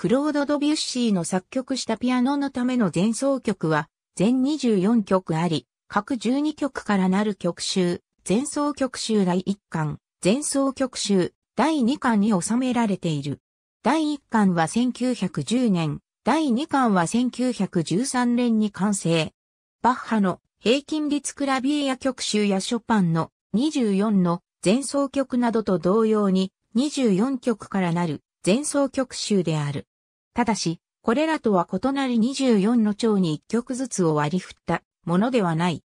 クロード・ドビュッシーの作曲したピアノのための前奏曲は、全24曲あり、各12曲からなる曲集、前奏曲集第1巻、前奏曲集第2巻に収められている。第1巻は1910年、第2巻は1913年に完成。バッハの平均律クラビエや曲集やショパンの24の前奏曲などと同様に24曲からなる前奏曲集である。ただし、これらとは異なり24の調に1曲ずつを割り振ったものではない。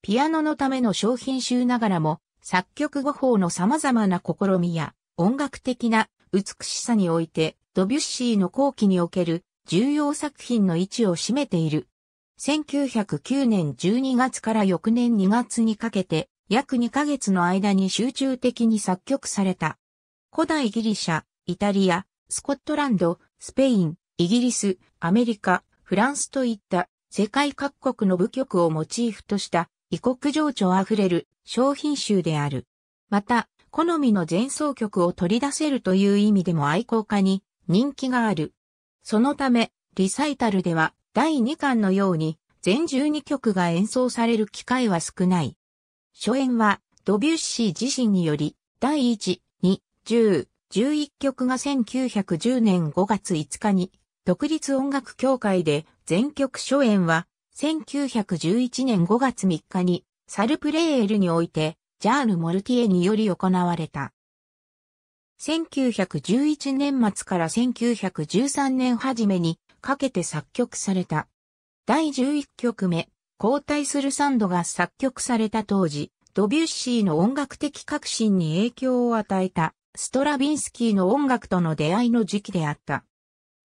ピアノのための商品集ながらも、作曲語法の様々な試みや音楽的な美しさにおいて、ドビュッシーの後期における重要作品の位置を占めている。1909年12月から翌年2月にかけて、約2ヶ月の間に集中的に作曲された。古代ギリシャ、イタリア、スコットランド、スペイン、イギリス、アメリカ、フランスといった世界各国の部局をモチーフとした異国情緒あふれる商品集である。また、好みの前奏曲を取り出せるという意味でも愛好家に人気がある。そのため、リサイタルでは第2巻のように全12曲が演奏される機会は少ない。初演はドビュッシー自身により第1、2、10、11曲が1910年5月5日に、独立音楽協会で、全曲初演は、1911年5月3日に、サルプレーエルにおいて、ジャール・モルティエにより行われた。1911年末から1913年初めにかけて作曲された。第11曲目、交代するサンドが作曲された当時、ドビュッシーの音楽的革新に影響を与えたストラビンスキーの音楽との出会いの時期であった。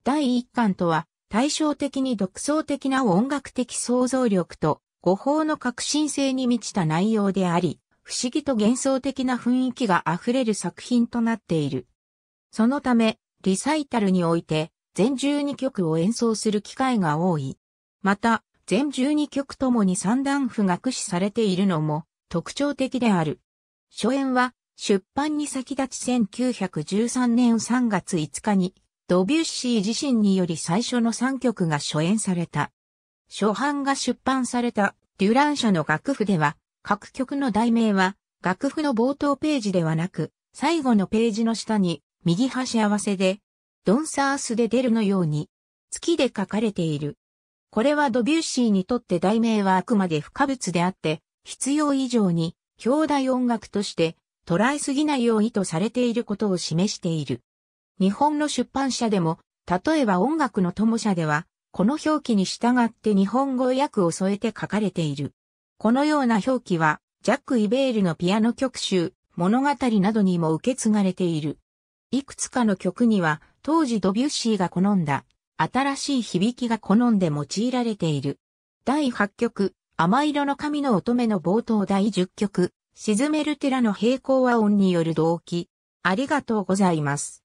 第一巻とは、対照的に独創的な音楽的想像力と、語法の革新性に満ちた内容であり、不思議と幻想的な雰囲気が溢れる作品となっている。そのため、リサイタルにおいて、全12曲を演奏する機会が多い。また、全12曲ともに三段譜が駆使されているのも特徴的である。初演は出版に先立ち1913年3月5日に、ドビュッシー自身により最初の3曲が初演された。初版が出版されたデュラン社の楽譜では、各曲の題名は、楽譜の冒頭ページではなく、最後のページの下に、右端合わせで、ドンサースで出るのように、月で書かれている。これはドビュッシーにとって題名はあくまで不可物であって、必要以上に、兄弟音楽として捉えすぎないようにとされていることを示している。日本の出版社でも、例えば音楽の友社では、この表記に従って日本語訳を添えて書かれている。このような表記は、ジャック・イベールのピアノ曲集、物語などにも受け継がれている。いくつかの曲には、当時ドビュッシーが好んだ、新しい響きが好んで用いられている。第8曲、甘色の髪の乙女の冒頭第10曲、沈める寺の平行和音による動機。ありがとうございます。